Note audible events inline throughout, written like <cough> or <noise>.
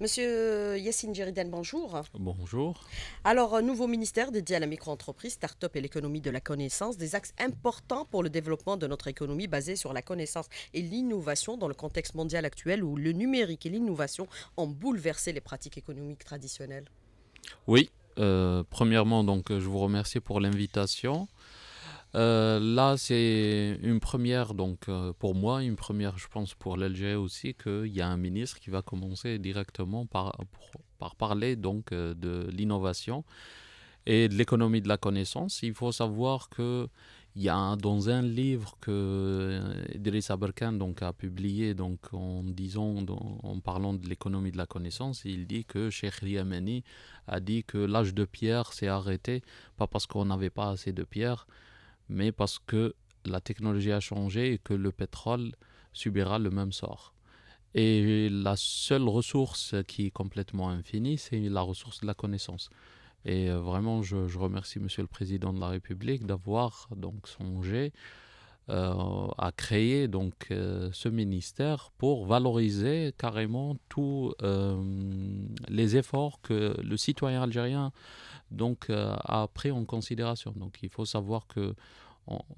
Monsieur Yassine Giriden, bonjour. Bonjour. Alors, euh, nouveau ministère dédié à la micro-entreprise, start-up et l'économie de la connaissance, des axes importants pour le développement de notre économie basée sur la connaissance et l'innovation dans le contexte mondial actuel où le numérique et l'innovation ont bouleversé les pratiques économiques traditionnelles. Oui, euh, premièrement, donc, je vous remercie pour l'invitation. Euh, là, c'est une première, donc euh, pour moi, une première, je pense, pour l'Algérie aussi, qu'il y a un ministre qui va commencer directement par, par parler donc euh, de l'innovation et de l'économie de la connaissance. Il faut savoir que il y a dans un livre que Idriss Aberkan donc a publié donc en disant en parlant de l'économie de la connaissance, il dit que Cheikh Yamani a dit que l'âge de pierre s'est arrêté pas parce qu'on n'avait pas assez de pierre, mais parce que la technologie a changé et que le pétrole subira le même sort. Et la seule ressource qui est complètement infinie, c'est la ressource de la connaissance. Et euh, vraiment, je, je remercie Monsieur le Président de la République d'avoir donc songé euh, à créer donc euh, ce ministère pour valoriser carrément tous les efforts que le citoyen algérien donc a pris en considération. Donc, il faut savoir que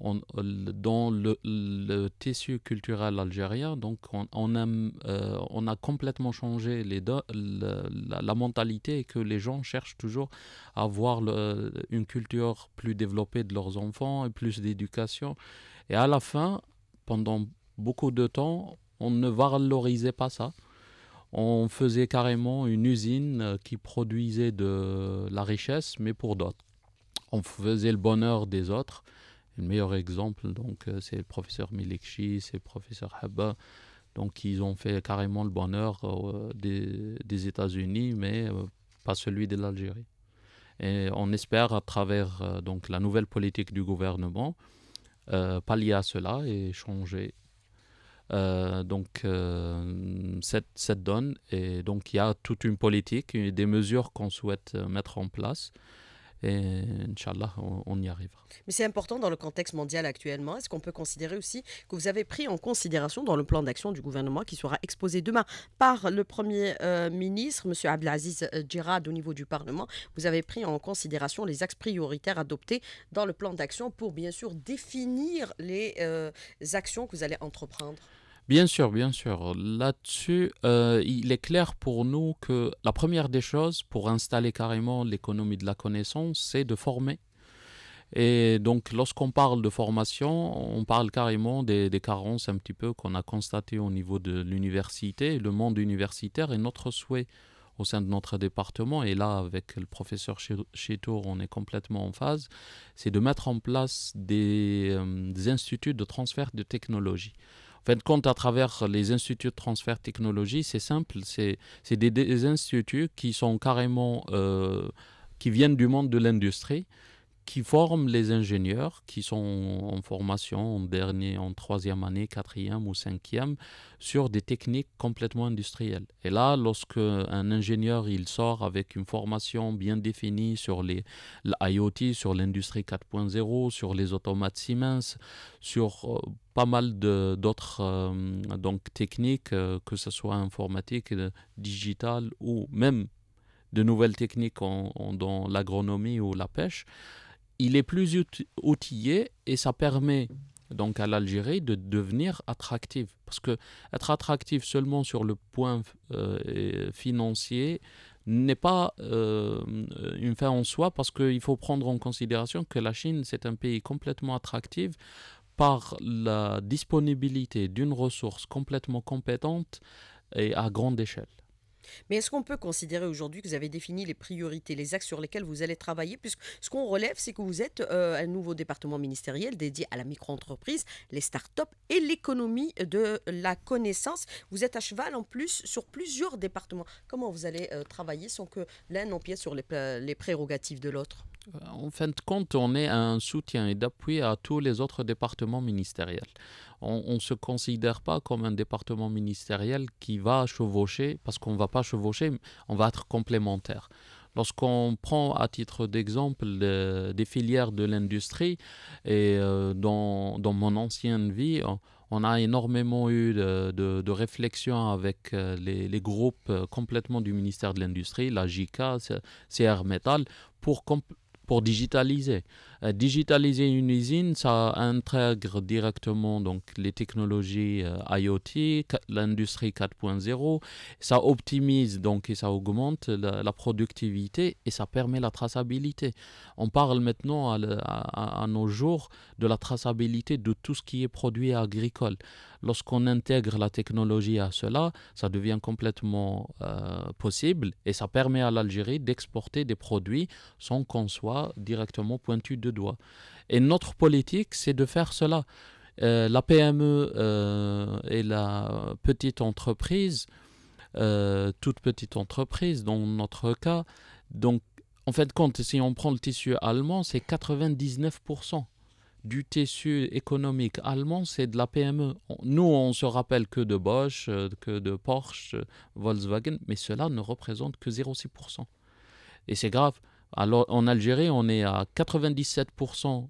dans le, tissu culturel algérien, donc on, euh, a, complètement changé la, mentalité et que les gens cherchent toujours à avoir une culture plus développée de leurs enfants et plus d'éducation. Et à la fin, pendant beaucoup de temps, on ne valorisait pas ça. On faisait carrément une usine euh, qui produisait de la richesse, mais pour d'autres. On faisait le bonheur des autres le meilleur exemple, donc, euh, c'est le professeur Milekchi, c'est le professeur Habba. Donc, ils ont fait carrément le bonheur euh, des, États-Unis, mais euh, pas celui de l'Algérie. Et on espère, à travers donc, la nouvelle politique du gouvernement, pallier à cela et changer donc cette, cette, donne et donc il y a toute une politique et des mesures qu'on souhaite mettre en place et Inch'Allah, on, y arrivera. Mais c'est important dans le contexte mondial actuellement. Est-ce qu'on peut considérer aussi que vous avez pris en considération dans le plan d'action du gouvernement qui sera exposé demain par le Premier euh, ministre, M. Abdelaziz euh, Djerad au niveau du Parlement, vous avez pris en considération les axes prioritaires adoptés dans le plan d'action pour bien sûr définir les euh, actions que vous allez entreprendre Bien sûr, bien sûr. Là-dessus, euh, il est clair pour nous que la première des choses pour installer carrément l'économie de la connaissance, c'est de former. Et donc, lorsqu'on parle de formation, on parle carrément des, carences un petit peu qu'on a constatées au niveau de l'université, le monde universitaire et notre souhait au sein de notre département, et là avec le professeur Chétour, on est complètement en phase, c'est de mettre en place des, euh, des instituts de transfert de technologie. En fin de compte, à travers les instituts de transfert technologie, c'est simple, c'est des, instituts qui sont carrément, euh, qui viennent du monde de l'industrie, qui forment les ingénieurs qui sont en formation en dernier, en troisième année, quatrième ou cinquième sur des techniques complètement industrielles. Et là, lorsque un ingénieur il sort avec une formation bien définie sur les l'IoT, sur l'industrie 4.0, sur les automates Siemens, sur euh, pas mal d'autres euh, donc techniques, euh, que ce soit informatique, digitale ou même de nouvelles techniques dans l'agronomie ou la pêche il est plus outillé et ça permet donc à l'Algérie de devenir attractive. Parce que être attractive seulement sur le point euh, financier n'est pas euh, une fin en soi, parce qu'il faut prendre en considération que la Chine, c'est un pays complètement attractif par la disponibilité d'une ressource complètement compétente et à grande échelle. Mais est-ce qu'on peut considérer aujourd'hui que vous avez défini les priorités, les axes sur lesquels vous allez travailler Puisque ce qu'on relève, c'est que vous êtes euh, un nouveau département ministériel dédié à la micro-entreprise, les start-up et l'économie de la connaissance. Vous êtes à cheval en plus sur plusieurs départements. Comment vous allez euh, travailler sans que l'un empiète sur les, les prérogatives de l'autre euh, en fin de compte, on est un soutien et d'appui à tous les autres départements ministériels on ne se considère pas comme un département ministériel qui va chevaucher, parce qu'on ne va pas chevaucher, on va être complémentaire. Lorsqu'on prend à titre d'exemple des filières de l'industrie, et euh, dans, mon ancienne vie, on, a énormément eu de, de, réflexions avec euh, les, groupes euh, complètement du ministère de l'Industrie, la JICA, CR Metal, pour digitaliser. Euh, digitaliser une usine, ça intègre directement donc, les technologies euh, IoT, l'industrie 4.0, ça optimise donc, et ça augmente la, productivité et ça permet la traçabilité. On parle maintenant à, nos jours de la traçabilité de tout ce qui est produit agricole. Lorsqu'on intègre la technologie à cela, ça devient complètement euh, possible et ça permet à l'Algérie d'exporter des produits sans qu'on soit directement pointu de doit. Et notre politique, c'est de faire cela. Euh, la PME euh, et la petite entreprise, euh, toute petite entreprise dans notre cas, donc en fait compte, si on prend le tissu allemand, c'est 99% du tissu économique allemand, c'est de la PME. Nous, on se rappelle que de Bosch, que de Porsche, Volkswagen, mais cela ne représente que 0,6%. Et c'est grave. Alors en Algérie, on est à 97%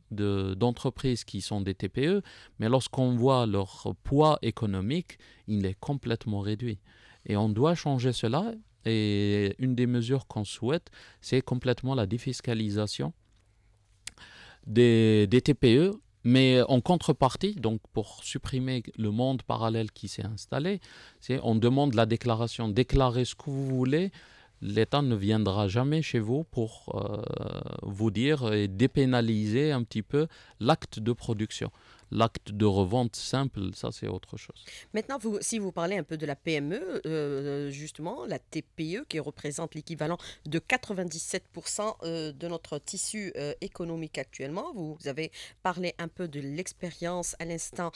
d'entreprises qui sont des TPE, mais lorsqu'on voit leur poids économique, il est complètement réduit. Et on doit changer cela. Et une des mesures qu'on souhaite, c'est complètement la défiscalisation des, des TPE mais en contrepartie, donc pour supprimer le monde parallèle qui s'est installé, on demande la déclaration, déclarez ce que vous voulez, l'État ne viendra jamais chez vous pour euh, vous dire et dépénaliser un petit peu l'acte de production l'acte de revente simple, ça c'est autre chose. Maintenant, vous, si vous parlez un peu de la PME, euh, justement, la TPE qui représente l'équivalent de 97% euh, de notre tissu euh, économique actuellement, vous avez parlé un peu de l'expérience à l'instant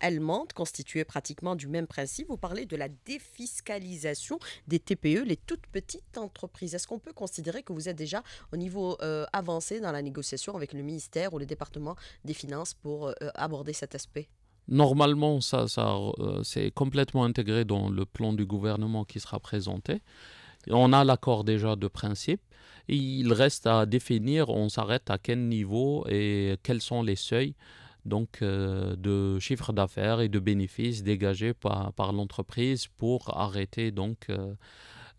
allemande, constituée pratiquement du même principe. Vous parlez de la défiscalisation des TPE, les toutes petites entreprises. Est-ce qu'on peut considérer que vous êtes déjà au niveau avancé dans la négociation avec le ministère ou le département des Finances pour aborder cet aspect Normalement, ça, ça euh, c'est complètement intégré dans le plan du gouvernement qui sera présenté. On a l'accord déjà de principe. il reste à définir, on s'arrête à quel niveau et quels sont les seuils donc, euh, de chiffre d'affaires et de bénéfices dégagés par, l'entreprise pour arrêter donc, euh,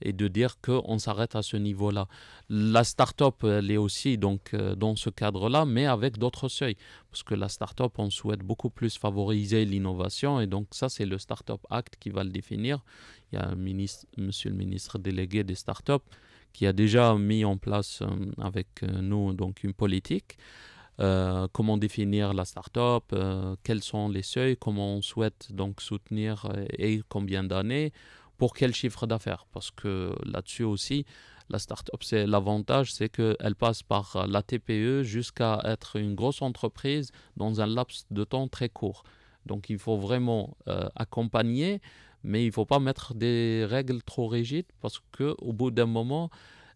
et de dire qu'on s'arrête à ce niveau-là. La start-up, elle est aussi donc, euh, dans ce cadre-là, mais avec d'autres seuils. Parce que la start-up, on souhaite beaucoup plus favoriser l'innovation et donc ça, c'est le Start-up Act qui va le définir. Il y a un ministre, monsieur le ministre délégué des start-up qui a déjà mis en place euh, avec euh, nous donc, une politique. comment définir la start-up, quels sont les seuils, comment on souhaite donc soutenir et combien d'années, pour quel chiffre d'affaires Parce que là-dessus aussi, la start-up, c'est l'avantage, c'est qu'elle passe par la TPE jusqu'à être une grosse entreprise dans un laps de temps très court. Donc il faut vraiment euh, accompagner, mais il ne faut pas mettre des règles trop rigides parce qu'au bout d'un moment,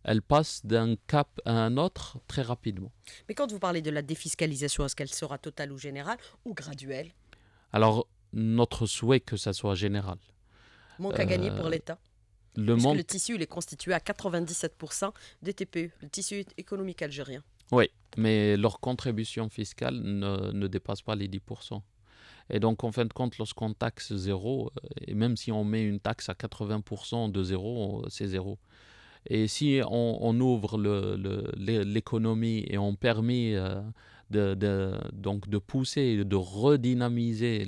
elle passe d'un cap à un autre très rapidement. Mais quand vous parlez de la défiscalisation, est-ce qu'elle sera totale ou générale ou graduelle Alors, notre souhait que ça soit général. Manque à gagner pour euh, l'État. Le, tissu, il est constitué à 97% des TPE, le tissu économique algérien. Oui, mais leur contribution fiscale ne, ne dépasse pas les 10%. Et donc, en fin de compte, lorsqu'on taxe zéro, euh, et même si on met une taxe à 80% de zéro, c'est zéro. Et si on, ouvre l'économie le, et on permet euh, de, donc de pousser, de redynamiser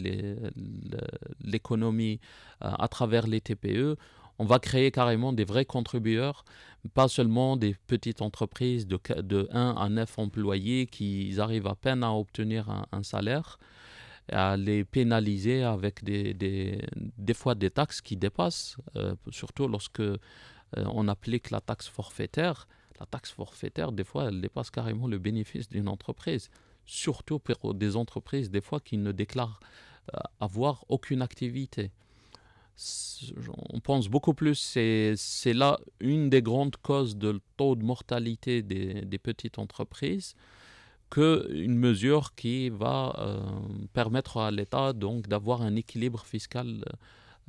l'économie euh, à travers les TPE, on va créer carrément des vrais contributeurs, pas seulement des petites entreprises de, de 1 à 9 employés qui arrivent à peine à obtenir un, salaire, à les pénaliser avec des, des, des fois des taxes qui dépassent, euh, surtout lorsque euh, on applique la taxe forfaitaire. La taxe forfaitaire, des fois, elle dépasse carrément le bénéfice d'une entreprise, surtout pour des entreprises, des fois, qui ne déclarent euh, avoir aucune activité. On pense beaucoup plus, c'est là une des grandes causes de taux de mortalité des, petites entreprises qu'une mesure qui va euh, permettre à l'État donc d'avoir un équilibre fiscal. Euh,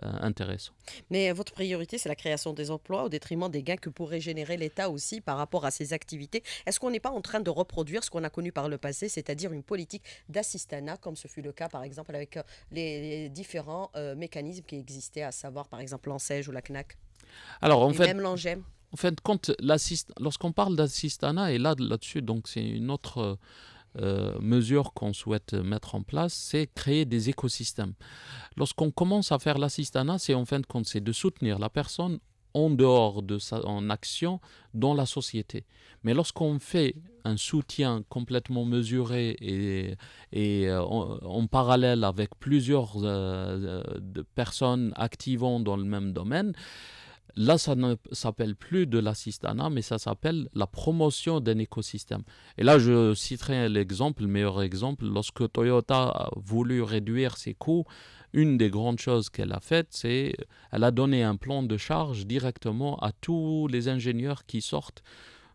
euh, intéressant. Mais euh, votre priorité, c'est la création des emplois au détriment des gains que pourrait générer l'État aussi par rapport à ses activités. Est-ce qu'on n'est pas en train de reproduire ce qu'on a connu par le passé, c'est-à-dire une politique d'assistanat, comme ce fut le cas par exemple avec euh, les, différents mécanismes qui existaient, à savoir par exemple l'ANSEJ ou la CNAC alors, en et fait, même l'ANGEM en fin de compte, lorsqu'on parle d'assistanat, et là, là-dessus, donc c'est une autre mesures mesure qu'on souhaite mettre en place, c'est créer des écosystèmes. Lorsqu'on commence à faire l'assistanat, c'est en fin de compte, c'est de soutenir la personne en dehors de sa action dans la société. Mais lorsqu'on fait un soutien complètement mesuré et, et euh, en, parallèle avec plusieurs euh, euh, personnes activant dans le même domaine, Là, ça ne s'appelle plus de l'assistana, mais ça s'appelle la promotion d'un écosystème. Et là, je citerai l'exemple, le meilleur exemple, lorsque Toyota a voulu réduire ses coûts, une des grandes choses qu'elle a faites, c'est elle a donné un plan de charge directement à tous les ingénieurs qui sortent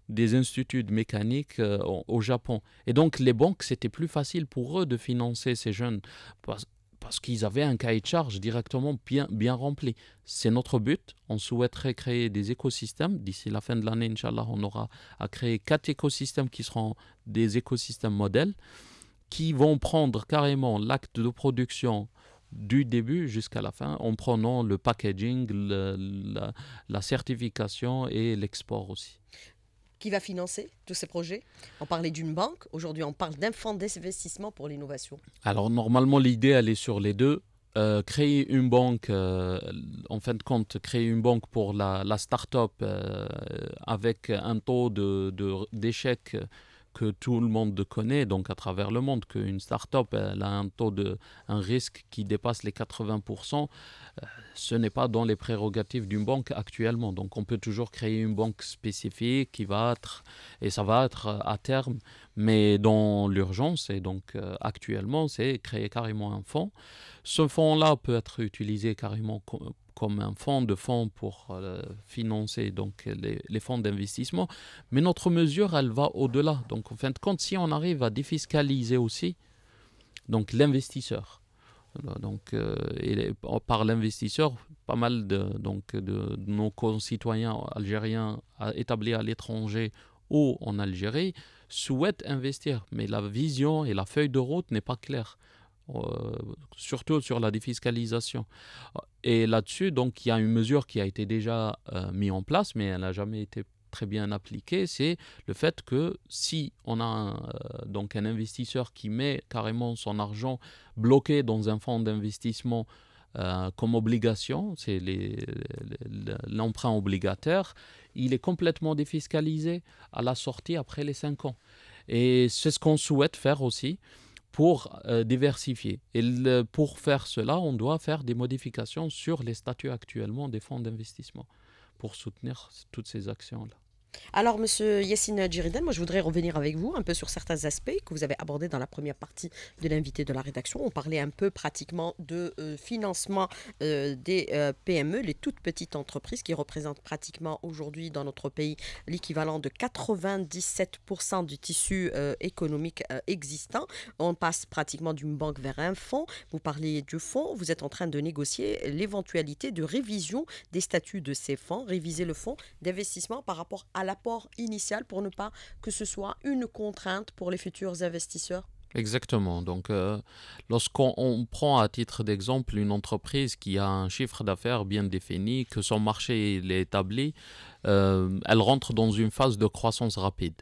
des instituts de mécanique euh, au Japon. Et donc les banques, c'était plus facile pour eux de financer ces jeunes. Parce, parce qu'ils avaient un cahier de charge directement bien, rempli. C'est notre but. On souhaiterait créer des écosystèmes. D'ici la fin de l'année, Inch'Allah, on aura à créer quatre écosystèmes qui seront des écosystèmes modèles qui vont prendre carrément l'acte de production du début jusqu'à la fin en prenant le packaging, la certification et l'export aussi qui va financer tous ces projets On parlait d'une banque, aujourd'hui on parle d'un fonds d'investissement pour l'innovation. Alors normalement l'idée elle est sur les deux. Euh, créer une banque, euh, en fin de compte, créer une banque pour la, start-up euh, avec un taux d'échec de, que tout le monde connaît, donc à travers le monde, qu'une start-up elle a un taux de un risque qui dépasse les 80%, euh, ce n'est pas dans les prérogatives d'une banque actuellement. Donc on peut toujours créer une banque spécifique qui va être, et ça va être euh, à terme, mais dans l'urgence, et donc euh, actuellement, c'est créer carrément un fonds. Ce fonds-là peut être utilisé carrément comme un fonds de fonds pour euh, financer donc les, fonds d'investissement. Mais notre mesure, elle va au-delà. Donc, en fin de compte, si on arrive à défiscaliser aussi donc l'investisseur, euh, donc, euh, et oh, par l'investisseur, pas mal de, donc, de, nos concitoyens algériens établis à l'étranger ou en Algérie souhaitent investir, mais la vision et la feuille de route n'est pas claire, surtout sur la défiscalisation. Et là-dessus, donc, il y a une mesure qui a été déjà euh, mise en place, mais elle n'a jamais été très bien appliquée. C'est le fait que si on a un, euh, donc un investisseur qui met carrément son argent bloqué dans un fonds d'investissement euh, comme obligation, c'est l'emprunt obligataire, il est complètement défiscalisé à la sortie après les 5 ans. Et c'est ce qu'on souhaite faire aussi pour euh, diversifier. Et pour faire cela, on doit faire des modifications sur les statuts actuellement des fonds d'investissement pour soutenir toutes ces actions-là. Alors, Monsieur Yassine Djiriden, moi, je voudrais revenir avec vous un peu sur certains aspects que vous avez abordés dans la première partie de l'invité de la rédaction. On parlait un peu pratiquement de euh, financement euh, des euh, PME, les toutes petites entreprises qui représentent pratiquement aujourd'hui dans notre pays l'équivalent de 97% du tissu économique existant. On passe pratiquement d'une banque vers un fonds. Vous parliez du fonds. Vous êtes en train de négocier l'éventualité de révision des statuts de ces fonds, réviser le fonds d'investissement par rapport à l'apport initial pour ne pas que ce soit une contrainte pour les futurs investisseurs Exactement. Donc, euh, lorsqu'on prend à titre d'exemple une entreprise qui a un chiffre d'affaires bien défini, que son marché est établi, euh, elle rentre dans une phase de croissance rapide.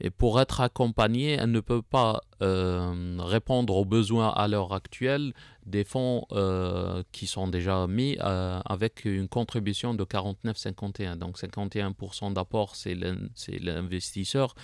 Et pour être accompagnée, elle ne peut pas euh, répondre aux besoins à l'heure actuelle des fonds euh, qui sont déjà mis euh, avec une contribution de 49,51. Donc 51% d'apport, c'est l'investisseur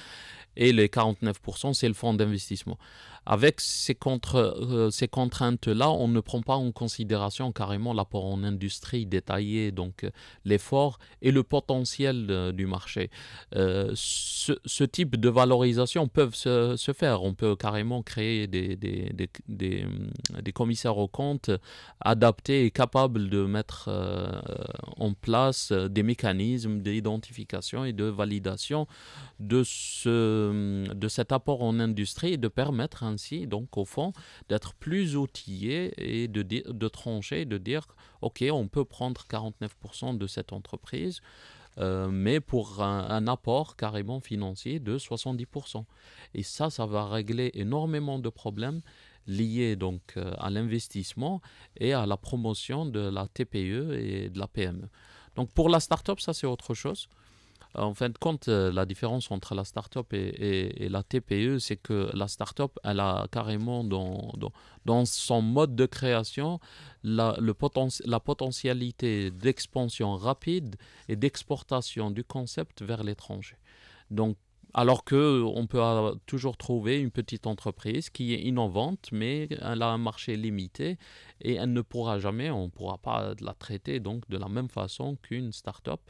et les 49%, c'est le fonds d'investissement. Avec ces, euh, ces contraintes-là, on ne prend pas en considération carrément l'apport en industrie détaillé, donc euh, l'effort et le potentiel euh, du marché. Ce, type de valorisation peut se, faire. On peut carrément créer des, hum, des, commissaires aux comptes adaptés et capables de mettre en place des mécanismes d'identification et de validation de, ce, hum, de cet apport en industrie et de permettre un donc au fond, d'être plus outillé et de, de trancher, de dire, OK, on peut prendre 49% de cette entreprise. Euh, mais pour un, apport carrément financier de 70%. Et ça, ça va régler énormément de problèmes liés donc euh, à l'investissement et à la promotion de la TPE et de la PME. Donc pour la start-up, ça c'est autre chose. En fin de compte, euh, la différence entre la start-up et, la TPE, c'est que la start-up, elle a carrément dans, dans, son mode de création la, le la potentialité d'expansion rapide et d'exportation du concept vers l'étranger. Donc, alors qu'on euh, peut toujours trouver une petite entreprise qui est innovante, mais elle a un marché limité et elle ne pourra jamais, on ne pourra pas la traiter donc de la même façon qu'une start-up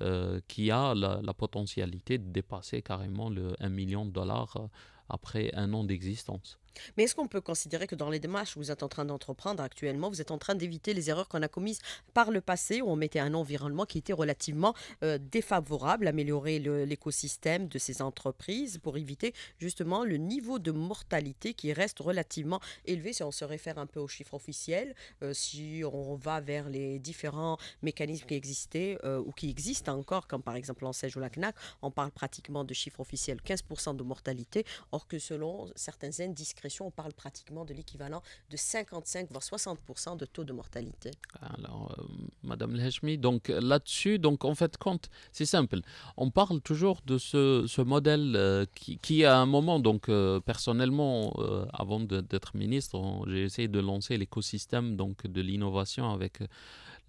euh, qui a la, la, potentialité de dépasser carrément le 1 million de dollars euh, après un an d'existence. Mais est-ce qu'on peut considérer que dans les démarches que vous êtes en train d'entreprendre actuellement, vous êtes en train d'éviter les erreurs qu'on a commises par le passé où on mettait un environnement qui était relativement euh, défavorable, améliorer l'écosystème de ces entreprises pour éviter justement le niveau de mortalité qui reste relativement élevé si on se réfère un peu aux chiffres officiels, euh, si on va vers les différents mécanismes qui existaient euh, ou qui existent encore, comme par exemple l'ensège ou la CNAC, on parle pratiquement de chiffres officiels 15% de mortalité, or que selon certains indiscrets, on parle pratiquement de l'équivalent de 55 voire 60 de taux de mortalité. Alors, Mme euh, Madame donc là-dessus, donc en fait, compte, c'est simple. On parle toujours de ce, modèle euh, qui, à un moment, donc euh, personnellement, avant d'être ministre, j'ai essayé de lancer l'écosystème donc de l'innovation avec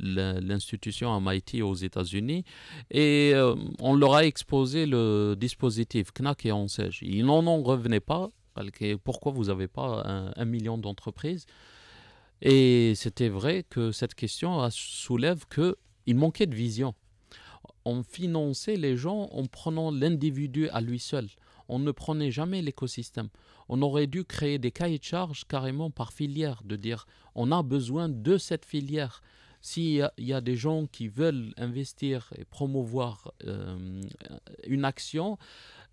l'institution à MIT aux États-Unis et on leur a exposé le dispositif KNAC et ONSEJ. Ils n'en revenaient pas pourquoi vous n'avez pas un, million d'entreprises Et c'était vrai que cette question soulève qu'il manquait de vision. On finançait les gens en prenant l'individu à lui seul. On ne prenait jamais l'écosystème. On aurait dû créer des cahiers de charges carrément par filière, de dire on a besoin de cette filière s'il y, y, a des gens qui veulent investir et promouvoir euh, une action,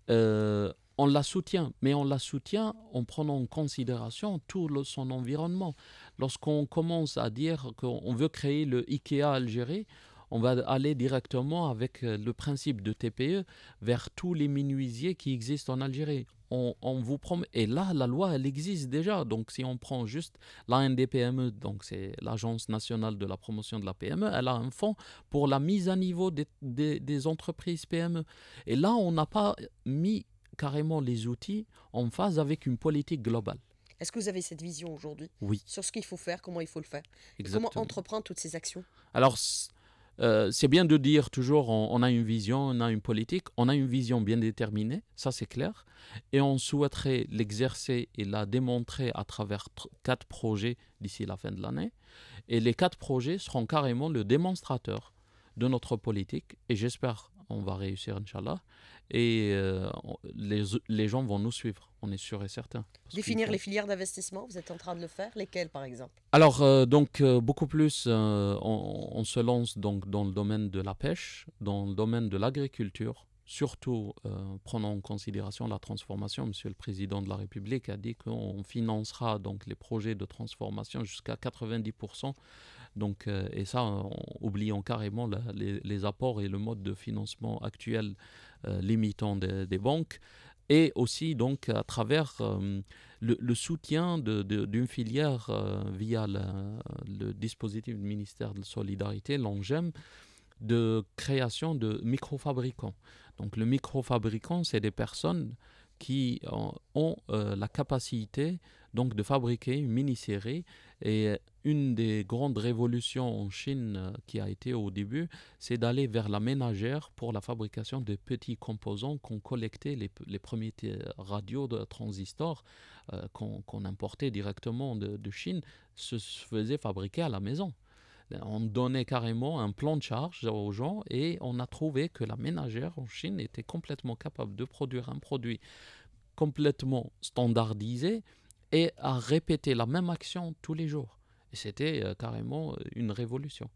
euh, on la soutient, mais on la soutient en prenant en considération tout son environnement. Lorsqu'on commence à dire qu'on veut créer le IKEA Algérie, on va aller directement avec euh, le principe de TPE vers tous les menuisiers qui existent en Algérie. On, vous promet. Et là, la loi, elle existe déjà. Donc, si on prend juste l'ANDPME, donc c'est l'Agence nationale de la promotion de la PME, elle a un fonds pour la mise à niveau des entreprises PME. Et là, on n'a pas mis carrément les outils en phase avec une politique globale. Est-ce que vous avez cette vision aujourd'hui Oui. Sur ce qu'il faut faire, comment il faut le faire Comment entreprendre toutes ces actions Alors, euh, c'est bien de dire toujours on, a une vision, on a une politique, on a une vision bien déterminée, ça c'est clair, et on souhaiterait l'exercer et la démontrer à travers quatre projets d'ici la fin de l'année. Et les quatre projets seront carrément le démonstrateur de notre politique, et j'espère on va réussir, Inch'Allah et euh, les, les, gens vont nous suivre, on est sûr et certain. Définir les filières d'investissement, vous êtes en train de le faire, lesquelles par exemple Alors, euh, donc, euh, beaucoup plus, on, se lance donc dans le domaine de la pêche, dans le domaine de l'agriculture, surtout prenant en considération la transformation. Monsieur le Président de la République a dit qu'on financera donc les projets de transformation jusqu'à 90% donc, euh, et ça, en oubliant carrément les, apports et le mode de financement actuel euh, limitant des, banques, et aussi à travers euh, le, soutien d'une filière via le dispositif du ministère de la Solidarité, l'ANGEM, de création de microfabricants. Donc le microfabricant, c'est des personnes qui ont, ont la capacité donc de fabriquer une mini-série et une des grandes révolutions en Chine euh, qui a été au début, c'est d'aller vers la ménagère pour la fabrication de petits composants qu'on collectait, les, premiers radios de transistors euh, qu'on importait directement de, de Chine, se faisaient fabriquer à la maison on donnait carrément un plan de charge aux gens et on a trouvé que la ménagère en Chine était complètement capable de produire un produit complètement standardisé et à répéter la même action tous les jours. c'était euh, carrément euh, une révolution.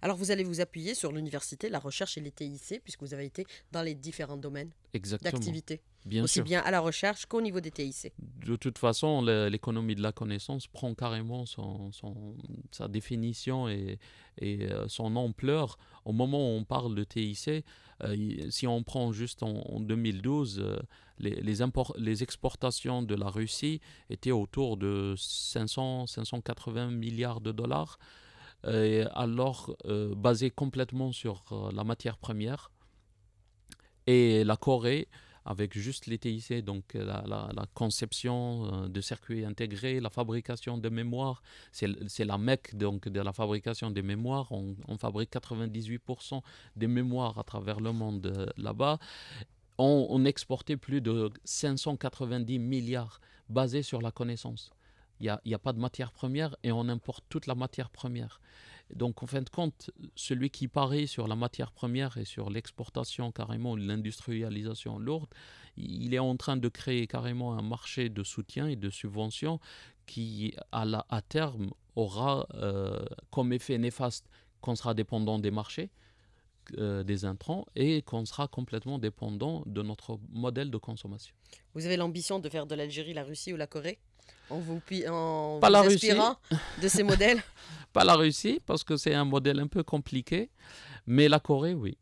Alors vous allez vous appuyer sur l'université, la recherche et les TIC, puisque vous avez été dans les différents domaines d'activité aussi bien à la recherche qu'au niveau des TIC. De toute façon, l'économie de la connaissance prend carrément son, son, sa définition et, et, euh, son ampleur. Au moment où on parle de TIC, euh, si on prend juste en, 2012, euh, les, les, exportations de la Russie étaient autour de 500-580 milliards de dollars, alors basées complètement sur la matière première. Et la Corée avec juste les TIC, donc euh, la, conception euh, de circuits intégrés, la fabrication de mémoires, C'est la mecque donc, de la fabrication des mémoires. On, fabrique 98% des mémoires à travers le monde euh, là-bas. on exportait plus de 590 milliards basés sur la connaissance il n'y a, pas de matière première et on importe toute la matière première. Donc en fin de compte, celui qui parie sur la matière première et sur l'exportation carrément, l'industrialisation lourde, il est en train de créer carrément un marché de soutien et de subvention qui à, la, à terme aura euh, comme effet néfaste qu'on sera dépendant des marchés, euh, des intrants et qu'on sera complètement dépendant de notre modèle de consommation. Vous avez l'ambition de faire de l'Algérie la Russie ou la Corée en vous, pas la de ces modèles <laughs> Pas la Russie, parce que c'est un modèle un peu compliqué, mais la Corée, oui.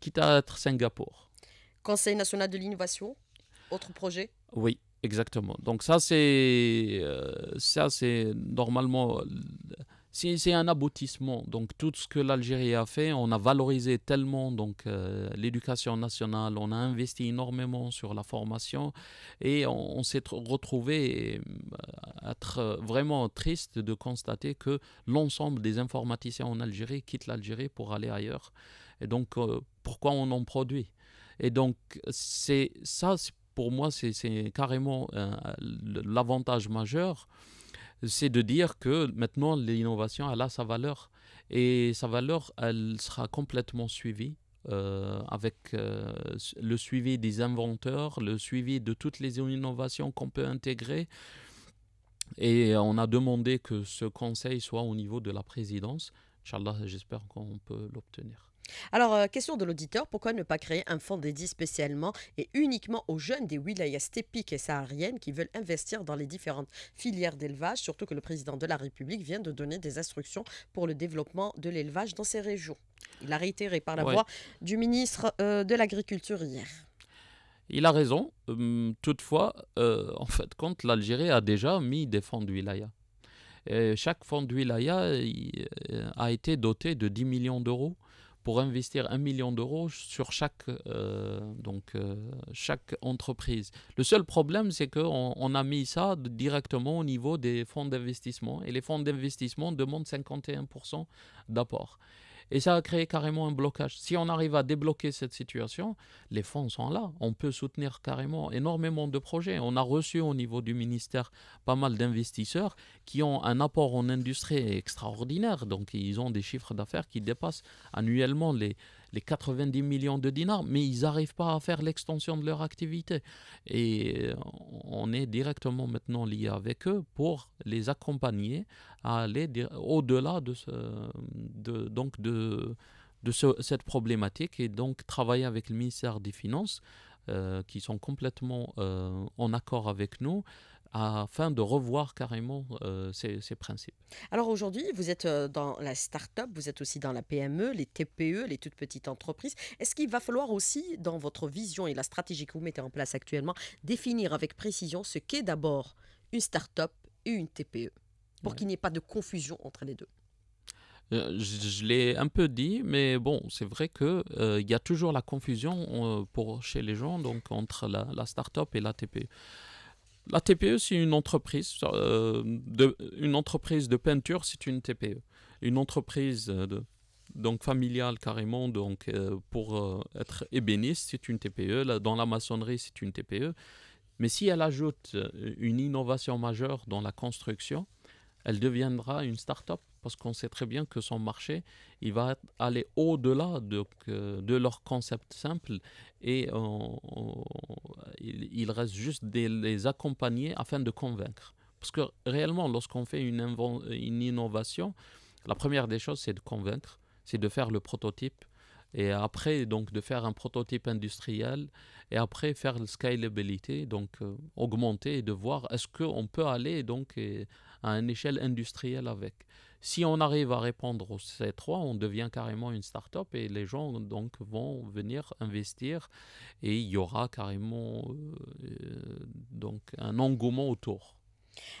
Quitte à être Singapour. Conseil national de l'innovation, autre projet Oui, exactement. Donc ça, c'est euh, ça c'est normalement euh, c'est un aboutissement. Donc tout ce que l'Algérie a fait, on a valorisé tellement donc euh, l'éducation nationale, on a investi énormément sur la formation et on, s'est retrouvé être euh, vraiment triste de constater que l'ensemble des informaticiens en Algérie quittent l'Algérie pour aller ailleurs. Et donc euh, pourquoi on en produit Et donc c'est ça pour moi c'est carrément l'avantage majeur c'est de dire que maintenant l'innovation elle a sa valeur et sa valeur elle sera complètement suivie euh, avec euh, le suivi des inventeurs, le suivi de toutes les innovations qu'on peut intégrer. Et on a demandé que ce conseil soit au niveau de la présidence. Inch'Allah, j'espère qu'on peut l'obtenir. Alors, euh, question de l'auditeur, pourquoi ne pas créer un fonds dédié spécialement et uniquement aux jeunes des wilayas tépiques et sahariennes qui veulent investir dans les différentes filières d'élevage, surtout que le président de la République vient de donner des instructions pour le développement de l'élevage dans ces régions Il a réitéré par la voix du ministre euh, de l'Agriculture hier. Il a raison. Euh, toutefois, en fait, compte, l'Algérie a déjà mis des fonds de wilaya. chaque fonds de wilaya a été doté de 10 millions d'euros pour investir un million d'euros sur chaque, euh, donc, euh, chaque entreprise. Le seul problème, c'est qu'on on a mis ça directement au niveau des fonds d'investissement et les fonds d'investissement demandent 51% d'apport. Et ça a créé carrément un blocage. Si on arrive à débloquer cette situation, les fonds sont là. On peut soutenir carrément énormément de projets. On a reçu au niveau du ministère pas mal d'investisseurs qui ont un apport en industrie extraordinaire. Donc ils ont des chiffres d'affaires qui dépassent annuellement les, les 90 millions de dinars, mais ils n'arrivent pas à faire l'extension de leur activité. Et euh, on est directement maintenant lié avec eux pour les accompagner à aller au-delà de, ce, donc de, de cette problématique et donc travailler avec le ministère des Finances euh, qui sont complètement euh, en accord avec nous afin de revoir carrément euh, ces, principes. Alors aujourd'hui, vous êtes euh, dans la start-up, vous êtes aussi dans la PME, les TPE, les toutes petites entreprises. Est-ce qu'il va falloir aussi, dans votre vision et la stratégie que vous mettez en place actuellement, définir avec précision ce qu'est d'abord une start-up et une TPE pour qu'il n'y ait pas de confusion entre les deux euh, je, l'ai un peu dit, mais bon, c'est vrai qu'il y a toujours la confusion pour, chez les gens donc, entre la, la start-up et la TPE. La TPE, c'est une entreprise. Euh, une entreprise de peinture, c'est une TPE. Une entreprise euh, donc familiale carrément, donc, euh, pour être ébéniste, c'est une TPE. dans la maçonnerie, c'est une TPE. Mais si elle ajoute une innovation majeure dans la construction, elle deviendra une start-up parce qu'on sait très bien que son marché, il va aller au-delà de, de leur concept simple et il, reste juste de les accompagner afin de convaincre. Parce que réellement, lorsqu'on fait une, innovation, la première des choses, c'est de convaincre, c'est de faire le prototype, et après donc de faire un prototype industriel et après faire le scalability donc euh, augmenter et de voir est-ce qu'on peut aller donc à une échelle industrielle avec. Si on arrive à répondre aux ces trois, on devient carrément une start-up et les gens donc vont venir investir et il y aura carrément euh, donc un engouement autour.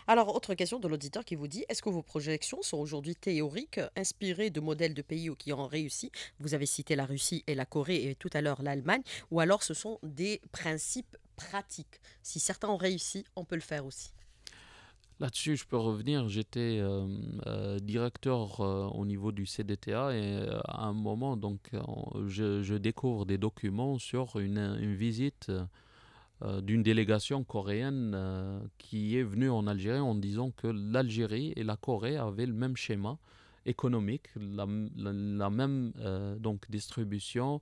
Alors, autre question de l'auditeur qui vous dit est-ce que vos projections sont aujourd'hui théoriques, inspirées de modèles de pays qui ont réussi Vous avez cité la Russie et la Corée et tout à l'heure l'Allemagne, ou alors ce sont des principes pratiques Si certains ont réussi, on peut le faire aussi. Là-dessus, je peux revenir. J'étais euh, euh, directeur euh, au niveau du CDTA et à un moment, donc, je, découvre des documents sur une, visite d'une délégation coréenne qui est venue en Algérie en disant que l'Algérie et la Corée avaient le même schéma économique, la, même donc distribution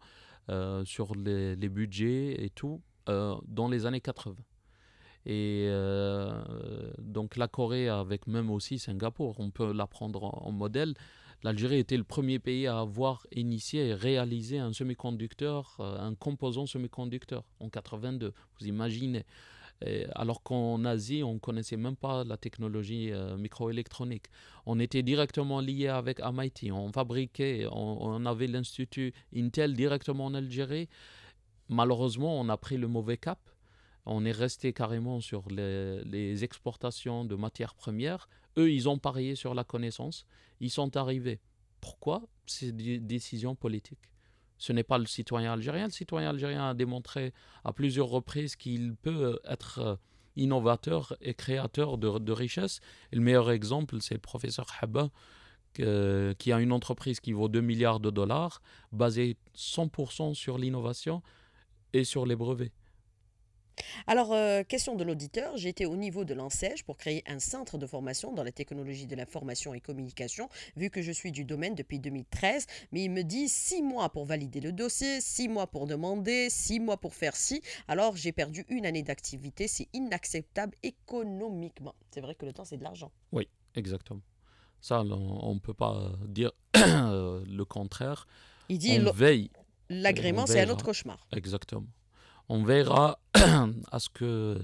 sur les, budgets et tout dans les années 80. Et euh, donc la Corée, avec même aussi Singapour, on peut la prendre en, modèle. L'Algérie était le premier pays à avoir initié et réalisé un semi-conducteur, euh, un composant semi-conducteur en 82. Vous imaginez alors qu'en Asie, on ne connaissait même pas la technologie euh, microélectronique. On était directement lié avec MIT, on fabriquait, on avait l'institut Intel directement en Algérie. Malheureusement, on a pris le mauvais cap on est resté carrément sur les, exportations de matières premières. Eux, ils ont parié sur la connaissance. Ils sont arrivés. Pourquoi C'est des décisions politiques. Ce n'est pas le citoyen algérien. Le citoyen algérien a démontré à plusieurs reprises qu'il peut être innovateur et créateur de, richesses. le meilleur exemple, c'est le professeur Habba, qui a une entreprise qui vaut 2 milliards de dollars, basée 100% sur l'innovation et sur les brevets. Alors, euh, question de l'auditeur, j'étais au niveau de l'ANSEJ pour créer un centre de formation dans la technologie de l'information et communication, vu que je suis du domaine depuis 2013, mais il me dit 6 mois pour valider le dossier, 6 mois pour demander, 6 mois pour faire ci, alors j'ai perdu une année d'activité, c'est inacceptable économiquement. C'est vrai que le temps, c'est de l'argent. Oui, exactement. Ça, on ne peut pas dire <coughs> le contraire. Il dit L'agrément, c'est un autre hein. cauchemar. Exactement on verra <clears throat> à ce que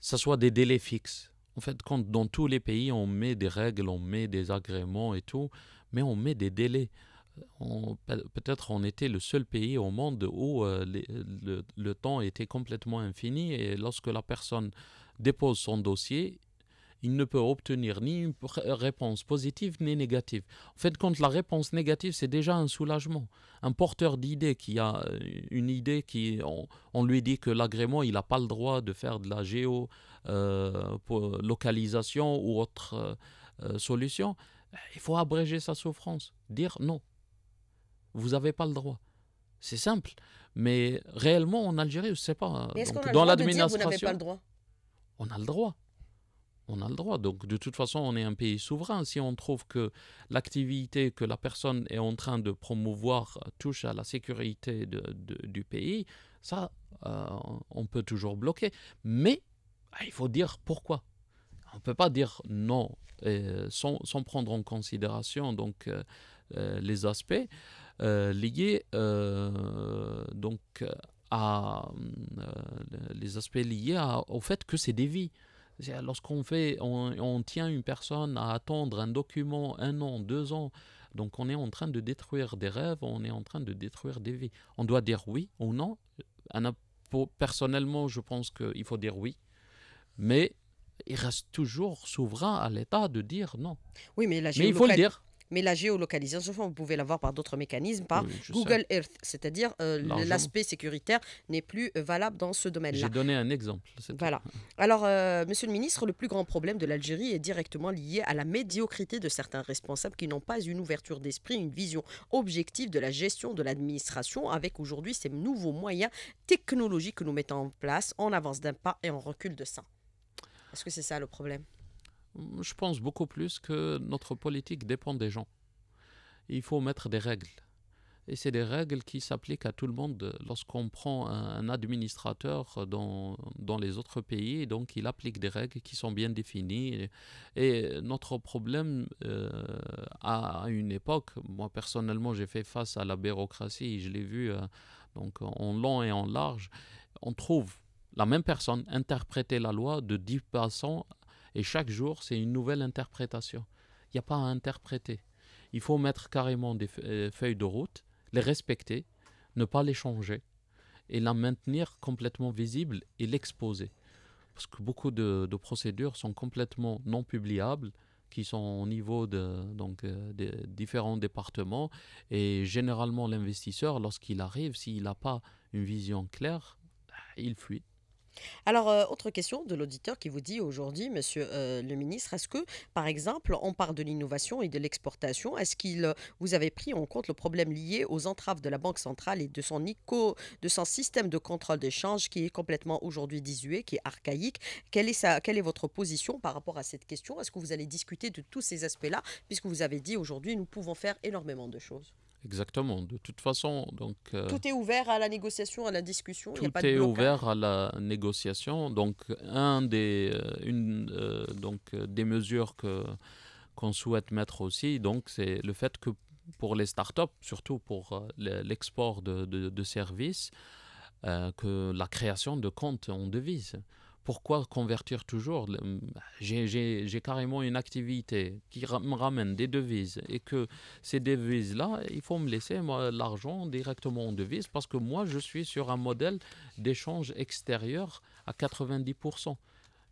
ce soit des délais fixes. En fait, quand dans tous les pays, on met des règles, on met des agréments et tout, mais on met des délais. Peut-être on était le seul pays au monde où euh, le, temps était complètement infini et lorsque la personne dépose son dossier, il ne peut obtenir ni une réponse positive ni négative. En fait, quand la réponse négative, c'est déjà un soulagement. Un porteur d'idées qui a euh, une idée qui, on, lui dit que l'agrément, il n'a pas le droit de faire de la géo euh, localisation ou autre euh, solution, il faut abréger sa souffrance, dire non, vous n'avez pas le droit. C'est simple. Mais réellement, en Algérie, je ne sais pas. dans l'administration, de dire pas le droit On a le droit on a le droit. Donc, de toute façon, on est un pays souverain. Si on trouve que l'activité que la personne est en train de promouvoir touche à la sécurité du pays, ça, euh, on peut toujours bloquer. Mais ah, il faut dire pourquoi. On ne peut pas dire non euh, sans, prendre en considération donc, les aspects liés donc, à les aspects liés au fait que c'est des vies. Lorsqu'on fait, on, tient une personne à attendre un document un an, deux ans, donc on est en train de détruire des rêves, on est en train de détruire des vies. On doit dire oui ou non. Personnellement, je pense qu'il faut dire oui, mais il reste toujours souverain à l'État de dire non. Oui, mais il faut le dire. Mais la géolocalisation, vous pouvez l'avoir par d'autres mécanismes, par Google Earth, c'est-à-dire euh, l'aspect sécuritaire n'est plus euh, valable dans ce domaine-là. J'ai donné un exemple. Voilà. Alors, euh, Monsieur le Ministre, le plus grand problème de l'Algérie est directement lié à la médiocrité de certains responsables qui n'ont pas une ouverture d'esprit, une vision objective de la gestion de l'administration, avec aujourd'hui ces nouveaux moyens technologiques que nous mettons en place, en avance d'un pas et en recul de ça. Est-ce que c'est ça le problème je pense beaucoup plus que notre politique dépend des gens. Il faut mettre des règles. Et c'est des règles qui s'appliquent à tout le monde lorsqu'on prend un, administrateur dans, dans les autres pays. Donc, il applique des règles qui sont bien définies. Et, notre problème euh, à, une époque, moi personnellement, j'ai fait face à la bureaucratie. Je l'ai vu euh, donc en long et en large. On trouve la même personne interpréter la loi de 10 passants et chaque jour, c'est une nouvelle interprétation. Il n'y a pas à interpréter. Il faut mettre carrément des euh, feuilles de route, les respecter, ne pas les changer et la maintenir complètement visible et l'exposer. Parce que beaucoup de, procédures sont complètement non publiables, qui sont au niveau de, donc, euh, des différents départements. Et généralement, l'investisseur, lorsqu'il arrive, s'il n'a pas une vision claire, bah, il fuit. Alors, euh, autre question de l'auditeur qui vous dit aujourd'hui, monsieur euh, le ministre, est-ce que, par exemple, on parle de l'innovation et de l'exportation, est-ce qu'il euh, vous avez pris en compte le problème lié aux entraves de la Banque centrale et de son, de son système de contrôle d'échange qui est complètement aujourd'hui disué, qui est archaïque quelle est votre position par rapport à cette question Est-ce que vous allez discuter de tous ces aspects-là, puisque vous avez dit aujourd'hui, nous pouvons faire énormément de choses Exactement, de toute façon. Donc, euh, tout est ouvert à la négociation, à la discussion. Tout est ouvert à la négociation. Donc, un des, euh, une euh, donc, des mesures qu'on souhaite mettre aussi, donc, c'est le fait que pour les startups, surtout pour l'export de, de, services, que la création de comptes en devise pourquoi convertir toujours J'ai carrément une activité qui me ramène des devises et que ces devises-là, il faut me laisser l'argent directement en devises parce que moi, je suis sur un modèle d'échange extérieur à 90%.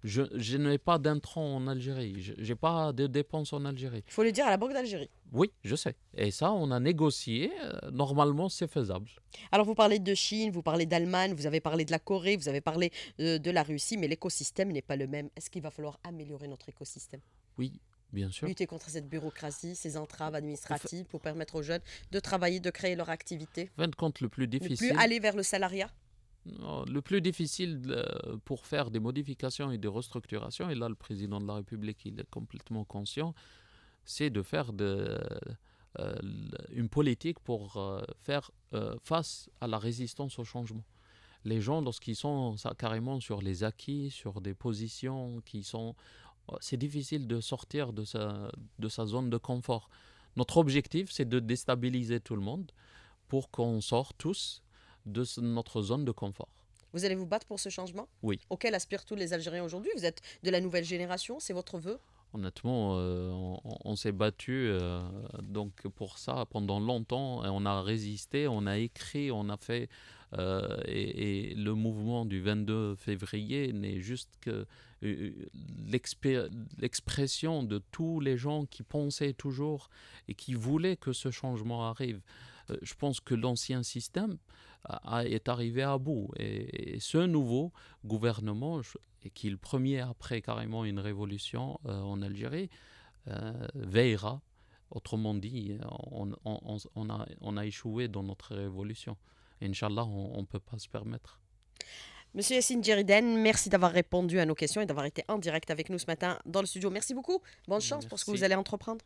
Je, n'ai pas d'intrants en Algérie. Je n'ai pas de dépenses en Algérie. Il faut le dire à la Banque d'Algérie. Oui, je sais. Et ça, on a négocié. Euh, normalement, c'est faisable. Alors, vous parlez de Chine, vous parlez d'Allemagne, vous avez parlé de la Corée, vous avez parlé euh, de, la Russie, mais l'écosystème n'est pas le même. Est-ce qu'il va falloir améliorer notre écosystème Oui, Bien sûr. Lutter contre cette bureaucratie, ces entraves administratives pour permettre aux jeunes de travailler, de créer leur activité. 20 compte le plus difficile. plus aller vers le salariat. Le plus difficile pour faire des modifications et des restructurations, et là le président de la République il est complètement conscient, c'est de faire euh, une politique pour euh, faire euh, face à la résistance au changement. Les gens, lorsqu'ils sont carrément sur les acquis, sur des positions qui sont... C'est difficile de sortir de sa, de sa zone de confort. Notre objectif, c'est de déstabiliser tout le monde pour qu'on sorte tous de notre zone de confort. Vous allez vous battre pour ce changement Oui. Auquel aspirent tous les Algériens aujourd'hui Vous êtes de la nouvelle génération, c'est votre vœu Honnêtement, euh, on, s'est battu euh, donc pour ça pendant longtemps. on a résisté, on a écrit, on a fait. Euh, et, et, le mouvement du 22 février n'est juste que l'expression de tous les gens qui pensaient toujours et qui voulaient que ce changement arrive. je pense que l'ancien système est arrivé à bout. Et, ce nouveau gouvernement, qui est le premier après carrément une révolution euh, en Algérie, euh, veillera. Autrement dit, on, a, on, a, échoué dans notre révolution. Inch'Allah, on ne peut pas se permettre. Monsieur Yassine Djeriden, merci d'avoir répondu à nos questions et d'avoir été en direct avec nous ce matin dans le studio. Merci beaucoup. Bonne chance pour ce que vous allez entreprendre.